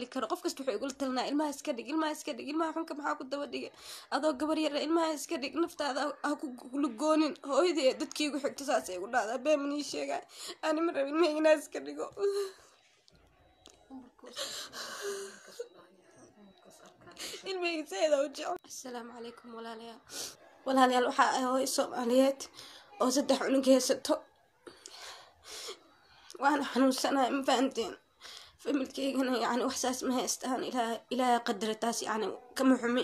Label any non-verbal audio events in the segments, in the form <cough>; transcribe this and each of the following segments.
heli karo qof kasta wuxuu igula talinaa ilmaha iska dhig ilmaha iska dhig ilmaha xunka maxaa ku daba dhigay adoo gabar yara ilmaha iska dhig naftaada ha ku lugoonin hooyadii ee dadkiigu xigto saasay igu dhacdaa beeman ii sheegaa ani ma rabin inaa iska dhigo ilmeyga saada u jecel assalaamu calaykum walaalayaal walaalayaal waxaa ah hooyo soomaaliyeed oo saddex cunug heysato waana xanuunsanahay ma familkaygana yani waxsaas ma haystaan ilaa qadarataas yani kama xumi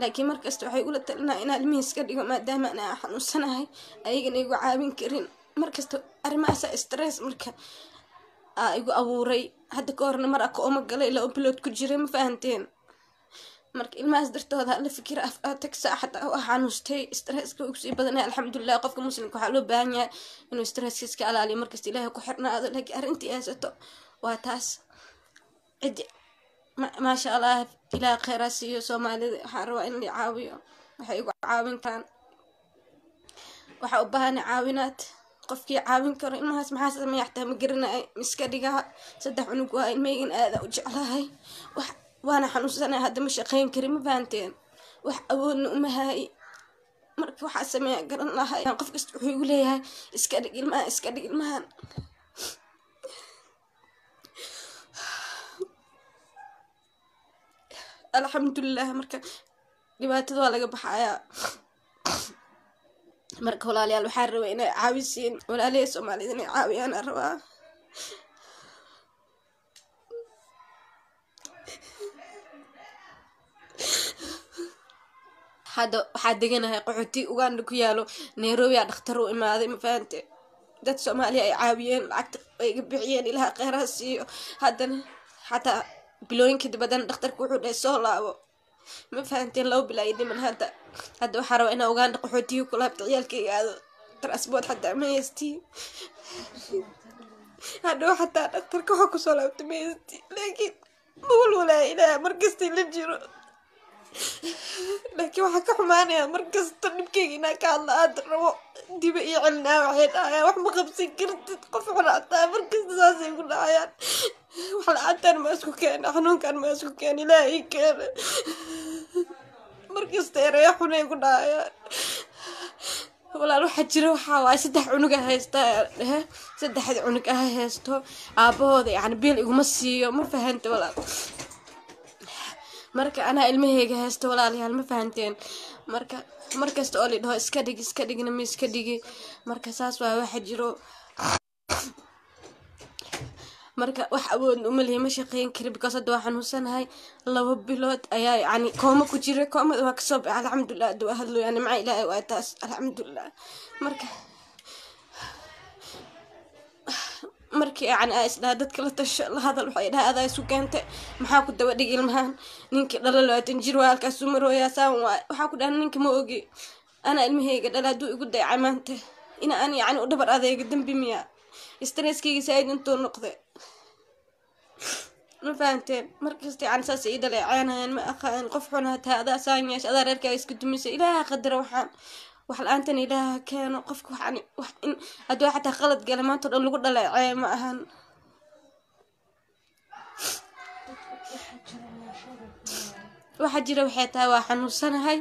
laakiin markasta waxay ula talinaa inaa ilmihiis ka dhigo maadaama ana xanuunsanahay ayagana igu caawin karin markasta arrimahaasa stress marka aa igu abuuray hadda ka horna mar akaoma galay ilaa obilood ku jiray ma fahanteen marka ilmahaas dartooda la fikir aftag saaxad ah xanuustay stresska ugusii badanay alxamdulilah qofka muslimka waxaa loo baahan yahay inuu stresska iska alaaliyo markasta ilaahay ku xirnaado laakiin arrintii haysato waa taas cidi maasha allah ilaa kheyraa siiyo soomaalida waxaan rabaa in la caawiyo waxay igu caawin karaan waxaa u baahana caawinaad qofkii caawin karo ilmahaas maxaa sameeya ma garanay miska dhigaha saddex cunug waa ilmeygan aada u jeclahay wax waana xanuunsanay hadda ma shaqeyn karin ma fahanteen wax awoodna uma haayi marka waxaa sameeya garan lahay qof wuxuu igu leeyahay iska dhig ilmahan iska dhig ilmahan alxamdulilah marka dhibaatada waa laga baxayaa marka walaalayaal waxaa rabaa inay caawisiin walaalayaa soomaalida inay caawiyaana rabaa hadda waxaa deganahay qaxooti uganda ku yaalo nairobiya dhakhtar u imaaday mafahante dad soomaaliya ay caawiyeen lacagta ayga bixiyeen ilaha kheyraha siiyo haddana xataa bilooyinkii dabadan dhakhtarka wuxuu dhahay soo laabo ma fahanteen loo bilaayay niman hadda hadda waxaa rabaa inaa ugaandha qaxootiyi ku laabta ciyaalkayga aado trasbood xataa ma haystii hadhow xataa dhakhtarka waxa kusoo laabta ma haystii laakiin ma walwalaaya inaa markastai la jiro <laughs> laakiin waxaa ka xumaanaya mar kasta dhibkeyga inaa ka hadla aad rabo diba io celinaa waxay dhahayaan wax ma qabsan kartid qof xunaataa mar kasta saasay ku dhahayaan wax la-aantaan ma isku keena xanuunkaan ma isku keena ilaahay keena mar kasta eraya xunay ku dhahayaan walaal waxaa jira waxaa waay saddex cunuga haysta dhehe saddexda cunug ah haysto aabahooda yacni biil iguma siiyo ma fahanta walaal marka anaa ilmaheyga heesta walaalayaal ma fahanteen marka markasta oo lidhaho iska dhig iska dhigna ma iska dhigi marka saas waa waxa jiro marka wax awoodna umalihi ma shaqeyn kari because hadda waa xanuunsanahay laba bilood ayaa yani kooma ku jira koomada waa kasoo baxa alxamdulilah hadda waa yani maca ilaahay waa taas alxamdulilah marka markii yani aa isdhaha dadka la tasho la hadal waxay dhaha adaa isu keentay maxaa ku daba dhig ilmahan ninki dhala labaatan jir waa halkaasuu marooyaa saan waay waxaa ku dhahan ninka ma ogi anaa ilmahayga dhala hadduu igu dayca maanta ina aan yacni u dhabar adayga dembi miya stresskayga saaid intuu noqda ma fahanteen markasta yacni saas ii dhaleecaanayaan ma aqaan qof xun hataa adaa saan yeesh adaa reerkaaga iska dumisa ilaaha qadara waxaan wax la-aantan ilaaha keeno qofka waxaan wax in hadduu xataa qalad gala maantao dhan lagu dhaleecee ma ahan waxa jira waxay tahay waa xanuunsanahay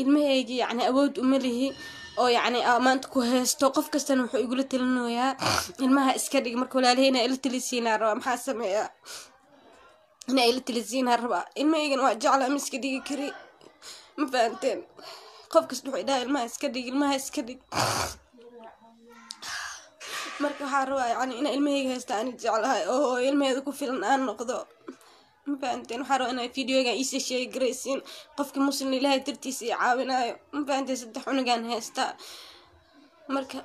ilmahayga yacni awood uma lihi oo yacni ah, maanta ku haysto qof kastana wuxuu igula talinayaa ilmaha iska dhig marka walaalahay inaa ila talisiinaa rabaa maxaa sameeyaa inaa ila talisiinaa rabaa ilmahaygan waa jeclaa ma iska dhigi kari ma fahanteen qof kasta wuxuu idhaha ilmaha iska dhig ilmaha iska dhig marka waxaa rabaa yacni inaa ilmaheyga haysta ani jeclahay oo ilmaheeda ku filan aan noqdo mafahanteen waxaa raba inay videoga iisa sheegaraysiin qofka muslim ilaahay dartiisa i caawinaayo mafahanteen saddex cunugaan haystaa marka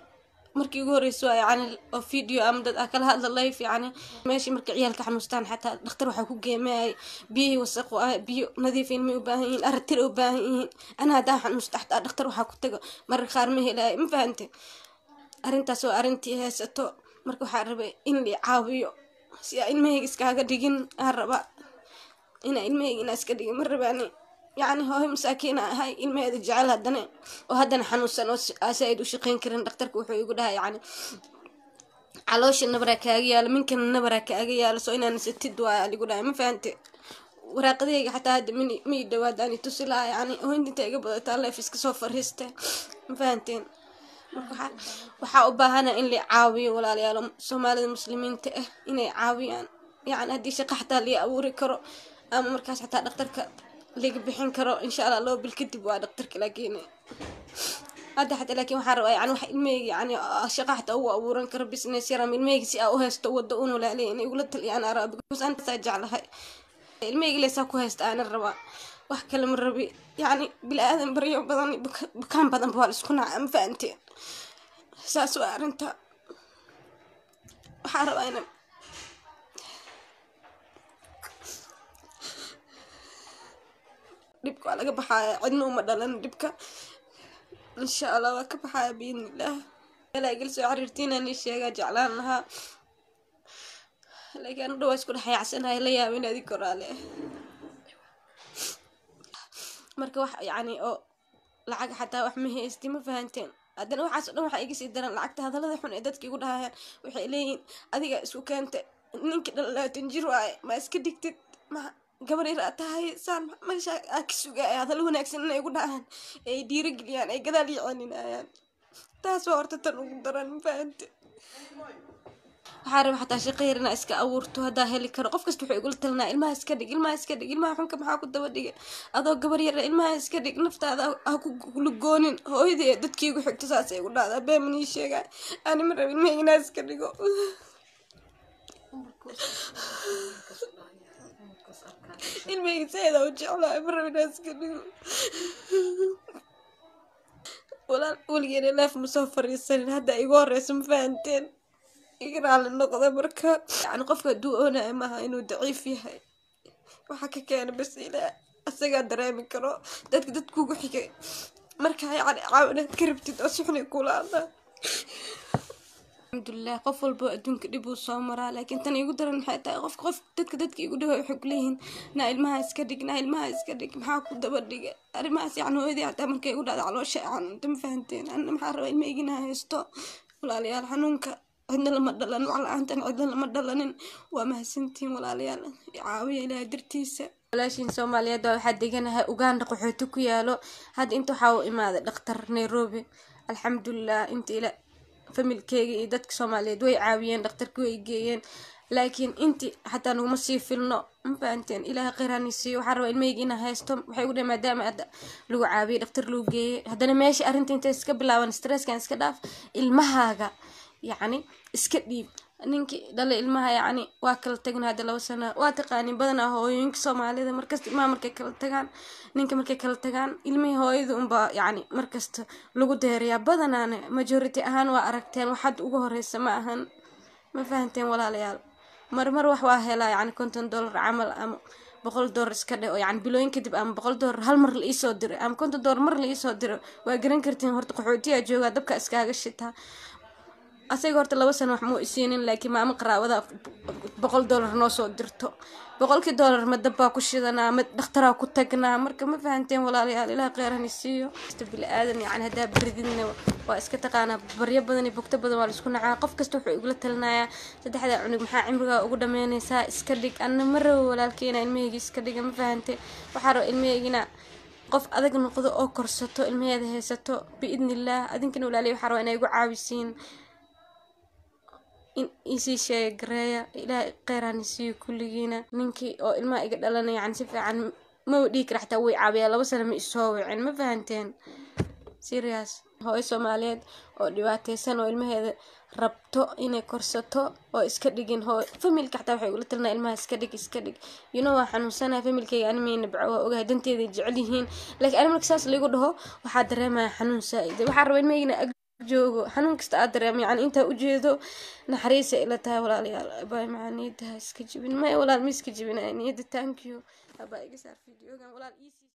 markii ugu horeyso waa yani oo video ama dad ah kala hadla life yani meeshii markay ciyaalka xanuustaan xataa dhakhtar waxaa ku geemeayay biyihii wasaqo ah biyo nadiifin may u baahan yihiin aritir u baahan yihiin ana haddaan xanuusta xataa dhakhtar waxaa ku tago marka qaar ma helaayo ma fahamte arrintaas oo arrintii haysato marka waxaa rabay in la caawiyo si a ilmahayga iskaaga dhigin aan rabaa inaa ilmaheyga inaa iska dhigay ma rabaane yacni hooyo masaakiina ahay ah, ilmaheeda jecel haddana oo haddana xanuunsan oo asaaid ah u shaqeyn karin dhakhtarka wuxuu igu dhahay yacni caloosha nabaraa kaaga yaalo minkana nabaraa kaaga yaalo soo inaan isatid waa ligu dhahay ma fahante waraaqadeyga xataa hadda min ma ii dhawaadaani tusi laha yacni hooyintinta iga badataa leef iska soo fariista ma fahanteen waxaa u baahana in la caawiyo walaalayaal soomaalida muslimiinta ah inay caawiyaan yacni haddii shaqa xataa lii abuuri karo ama markaas xataa dhaktarka laga bixin karo insha allah loo bil kadib waa dhaktarka laakiin hadda xataa laakiin waxaa rabaa yani wax ilmaheyga yani shaqa xataa ugu abuuran karo business yar ama ilmaheyga si aa u haysto wadda u nolaaliya inay ugula taliyaan aa rabaa because antasaa jeclahay ilmaheyga ilaysaa ku haysta aana rabaa wax kale ma rabi yani aadan baryo badan bukaan badan ba waa la isku nacaa ma fahanteen saas waa arrinta waxaa rabaa inaan waa laga baxaaya cidna uma dhalan dhibka insha allah waa ka baxaaya biidnillaah meel soo galasoo xiriirtiinaan ii sheegaa jeclaan lahaa laakiin anudha isku dhexyacsanahay la yaaba in adi koraale marka wax yacni oo lacag xataa wax ma haysti ma fahanteen haddana waxaaso dhan waxaa iga sii daran lacagta hadallada xun ee dadka igu dhahayaan waxay leeyihiin adiga isku keenta ninka dhalalaatan jir waaye ma iska dhigtid ma gabar yar tahay saan meesha aa ka sugaaya hadal wanaagsan inay gu dhacaan ay dhiirageliyaan ay gadaal ii celinayaan taas waa horta tan ugu daran mafahante waxaa raba xataa shaqa yar inaa iska abuurto haddaa heli karo qof kasta wuxuu igula talinaa ilmaha iska dhig ilmaha iska dhig ilmaha xunka maxaa ku daba dhigay adoo gabar yara ilmaha iska dhig naftaada ha ku lugoonin hooyadii ee dadkiigu xigto saasay ay gu dhacdaa beeman ii sheegaa ani ma rabin ma inaa iska dhigo <laughs> in maysaheeda u jeclaa marab inaa walaal weligeena leef ma soo fariisanin hadda igu horeyso ma fahanteen iga raali noqda marka yani qofka hadduu oonaya maaha inuu daciif yahay waxaa ka keena bas ilaa isagaa dareemi karo dadka dad kugu xigay markaa yani caawinaad ka rabtid oo suxni kulaada alxamdulilah qof walbo adduunka dhib uu soo maraa laakiin tan igu daran maxay tahay qof qof dadka dadka igu dhawo waxay kuleeyihiin naa ilmaha iska dhig naa ilmaha iska dhig maxaa ku daba dhiga arrimahaas yacni hooyadii xataa markay igu dhacda caloosha xanuunta ma fahanteen anna maxaa rabaa ilma haysto walaalayaal xanuunka cidna lama dhalanin wacla-aantan cidna lama dhalanin waa mahadsantihiin walaalayaal caawiya ilaaha dartiisa walaashiin soomaaliyeed waxaa deganahay uganda qaxooti ku yaalo hadda inta waxaa u imaaday dhaktar nairobi alxamdulilah inta ila familkeyga iyo dadka soomaaliyeed way caawiyeen dhakhtarki way geeyeen laakiin inti xataa naguma sii filno mafahanteen ilaaha kheyraani siiyo waxaa rabaa ilmeyga inaa haysto waxay ugu dhee maadaama aad lagu caawiyey dhakhtar lagu geeyey haddana meesha arrinta intay iska bilaaban stresskan iska dhaaf ilmahaaga yacni iska dhiib ninki dhale ilmaha yacni waa kala tagna hadda labo sano waa taqaanin badanaa ah hooyooyinka soomaalida markasta ilmaha markay kala tagaan ninka markay kala tagaan ilmihii hooyada unbaa yacni markasta lagu deerayaa badanaana majority ahaan waa aragteen wax ugu horeysa ma ahan ma fahanteen walaalayaal marmar wax waa helaa yacni konton dollar camal ama boqol dollar iska dhe oo yacni bilooyin kadib ama boqol dollar hal mar la iisoo diro ama konton dollar mar la iisoo diro waa garan kartiin horta qaxootiyaa joogaa dabka iskaaga shitaa asaga horta laba sano wax muu isiinin laakiin maamo qaraabada boqol doolar noo soo dirto boqolkii doolar ma dabbaa ku shidanaa ma dhakhtaraa ku tagnaa marka ma fahanteen walaalayaal ilaah qeyrani siiyo kasta bili-aadan yacni haddaa barididna waa iska taqaanaa baryo badan iyo bogto badan waa laisku nacaa qof kasta wuxuu igula talinayaa saddexdaa cunug maxaa cimrigaa ugu dhammaynaysaa iska dhig anna ma rabo walaalkeena ilmaheygii iska dhiga ma fahante waxaa raba ilmaheygina qof adag noqdo oo korsato ilmaheeda haysato biidnillaah adinkana walaaliya waxaa raba inay igu caawisiin in isii sheega gareeya ilaahay kheyran siiyo kulligiina ninkii oo ilmaha iga dhalana yani si fiican mawa dhihi kara xataa way caawiyaa laba sana ma isoo wicin ma fahanteen serious hooyo soomaaliyeed oo dhibaateysan oo ilmaheeda rabto inay korsato oo iska dhigin hoo familka xataa waxay ula talinaa ilmaha iska dhig iska dhig you waa xanuunsanahay familkayga ani mayna baco waa ogahay danteeday jecel yihiin laakiin ani marka saas laygu dhaho waxaa dareemaya xanuun saa-id waxaa raba ilmahaygina joogo xanuun kasta aad dareemo yani intaa u ujeedo naxariisa ila tahay walaalayaal abaa macaa niyadaha iska jibin maya walaal ma iska jibin niyada thank you abaa iga saar videogan walaal ii